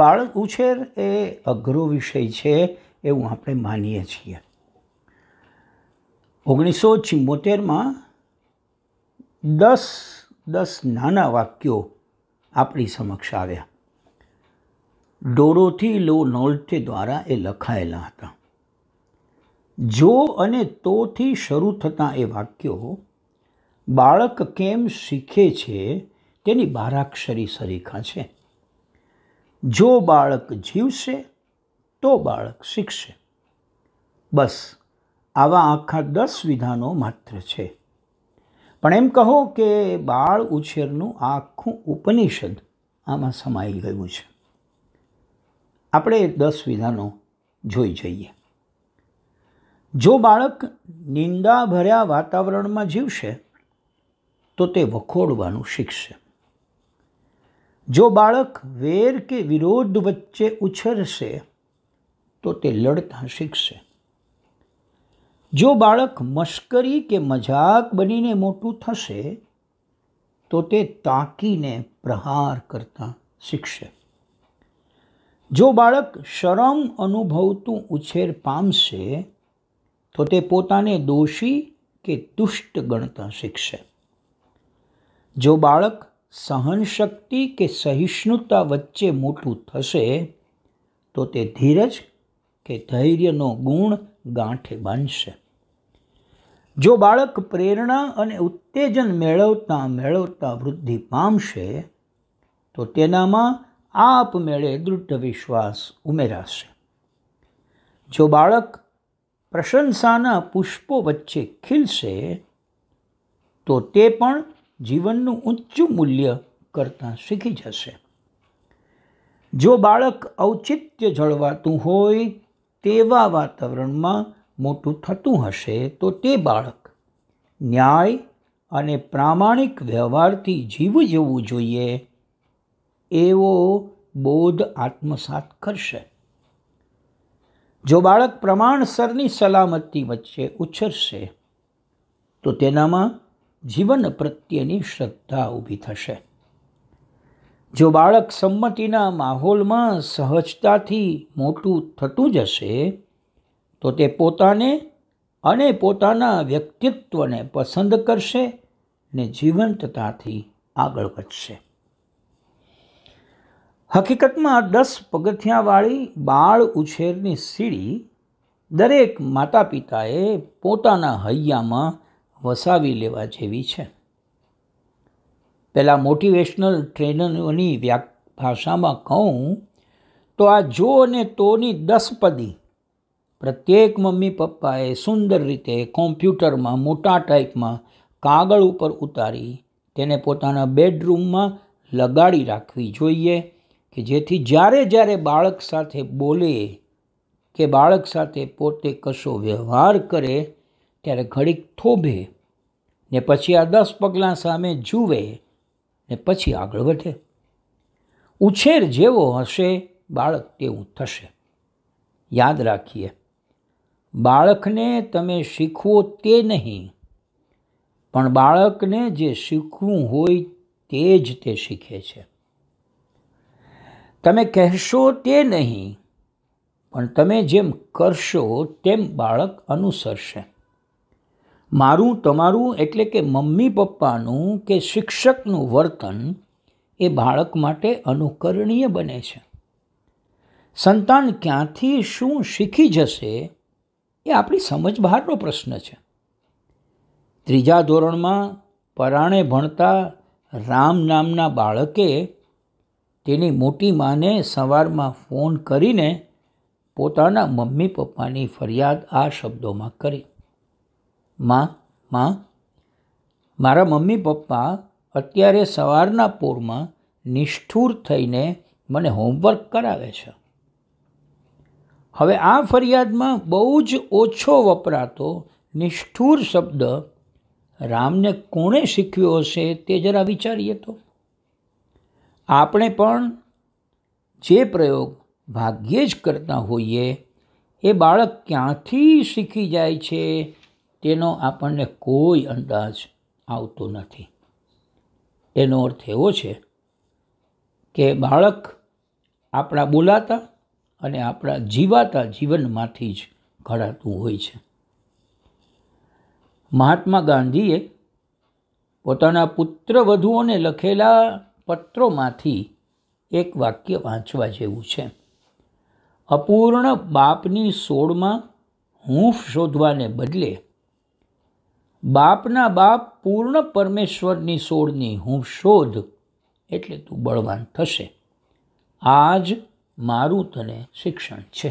બાળક ઉછેર એ અઘરો વિષય છે એવું આપણે માનીએ છીએ ઓગણીસો ચિમ્મોતેરમાં દસ દસ નાના વાક્યો આપણી સમક્ષ આવ્યા ડોરોથી લો નોલ્ટે દ્વારા એ લખાયેલા હતા જો અને તોથી શરૂ થતા એ વાક્યો બાળક કેમ શીખે છે તેની બારાક્ષરી સરીખા છે જો બાળક જીવશે તો બાળક શીખશે બસ આવા આખા દસ વિધાનો માત્ર છે પણ એમ કહો કે બાળ ઉછેરનું આખું ઉપનિષદ આમાં સમાઈ ગયું છે આપણે દસ વિધાનો જોઈ જઈએ જો બાળક નિંદાભર્યા વાતાવરણમાં જીવશે તો તે વખોડવાનું શીખશે જો બાળક વેર કે વિરોધ વચ્ચે ઉછરશે તો તે લડતા શીખશે જો બાળક મશ્કરી કે મજાક બનીને મોટું થશે તો તે તાકીને પ્રહાર કરતા શીખશે જો બાળક શરમ અનુભવતું ઉછેર પામશે તો તે પોતાને દોષી કે તુષ્ટ ગણતા શીખશે જો બાળક સહનશક્તિ કે સહિષ્ણુતા વચ્ચે મોટું થશે તો તે ધીરજ કે ધૈર્યનો ગુણ ગાંઠે બાંધશે જો બાળક પ્રેરણા અને ઉત્તેજન મેળવતા મેળવતા વૃદ્ધિ પામશે તો તેનામાં આપમેળે દૃઢ વિશ્વાસ ઉમેરાશે જો બાળક પ્રશંસાના પુષ્પો વચ્ચે ખીલશે તો તે પણ જીવનનું ઊંચું મૂલ્ય કરતાં શીખી જશે જો બાળક ઔચિત્ય જળવાતું હોય તેવા વાતાવરણમાં મોટું થતું હશે તો તે બાળક ન્યાય અને પ્રામાણિક વ્યવહારથી જીવ જવું જોઈએ એવો બોધ આત્મસાત કરશે જો બાળક પ્રમાણસરની સલામતી વચ્ચે ઉછરશે તો તેનામાં જીવન પ્રત્યેની શ્રદ્ધા ઊભી થશે જો બાળક સંમતિના માહોલમાં સહજતાથી મોટું થતું જશે તો તે પોતાને અને પોતાના વ્યક્તિત્વને પસંદ કરશે ને જીવંતતાથી આગળ વધશે હકીકતમાં દસ પગથિયાવાળી બાળ ઉછેરની સીડી દરેક માતા પિતાએ પોતાના હૈયામાં વસાવી લેવા જેવી છે પહેલાં મોટિવેશનલ ટ્રેનરોની વ્યા ભાષામાં કહું તો આ જો અને તોની દસ પદી પ્રત્યેક મમ્મી પપ્પાએ સુંદર રીતે કોમ્પ્યુટરમાં મોટા ટાઈપમાં કાગળ ઉપર ઉતારી તેને પોતાના બેડરૂમમાં લગાડી રાખવી જોઈએ કે જેથી જ્યારે જ્યારે બાળક સાથે બોલે કે બાળક સાથે પોતે કશો વ્યવહાર કરે ત્યારે ઘડીક થોભે ને પછી આ દસ પગલાં સામે જુએ ને પછી આગળ વધે ઉછેર જેવો હશે બાળક તેવું થશે યાદ રાખીએ બાળકને તમે શીખવો તે નહીં પણ બાળકને જે શીખવું હોય તે જ તે શીખે છે તમે કહેશો તે નહીં પણ તમે જેમ કરશો તેમ બાળક અનુસરશે મારું તમારું એટલે કે મમ્મી પપ્પાનું કે શિક્ષકનું વર્તન એ બાળક માટે અનુકરણીય બને છે સંતાન ક્યાંથી શું શીખી જશે એ આપણી સમજ બહારનો પ્રશ્ન છે ત્રીજા ધોરણમાં પરાણે ભણતા રામ નામના બાળકે તેની મોટી માને સવારમાં ફોન કરીને પોતાના મમ્મી પપ્પાની ફરિયાદ આ શબ્દોમાં કરી માં માં મારા મમ્મી પપ્પા અત્યારે સવારના પોરમાં નિષ્ઠુર થઈને મને હોમવર્ક કરાવે છે હવે આ ફરિયાદમાં બહુ જ ઓછો વપરાતો નિષ્ઠુર શબ્દ રામને કોણે શીખવ્યો હશે તે જરા વિચારીએ તો આપણે પણ જે પ્રયોગ ભાગ્યે જ કરતા હોઈએ એ બાળક ક્યાંથી શીખી જાય છે તેનો આપણને કોઈ અંદાજ આવતો નથી એનો અર્થ એવો છે કે બાળક આપણા બોલાતા અને આપણા જીવાતા જીવનમાંથી જ ઘડાતું હોય છે મહાત્મા ગાંધીએ પોતાના પુત્રવધુઓને લખેલા પત્રોમાંથી એક વાક્ય વાંચવા જેવું છે અપૂર્ણ બાપની સોળમાં હૂંફ શોધવાને બદલે બાપના બાપ પૂર્ણ પરમેશ્વરની સોળની હું શોધ એટલે તું બળવાન થશે આ જ મારું તને શિક્ષણ છે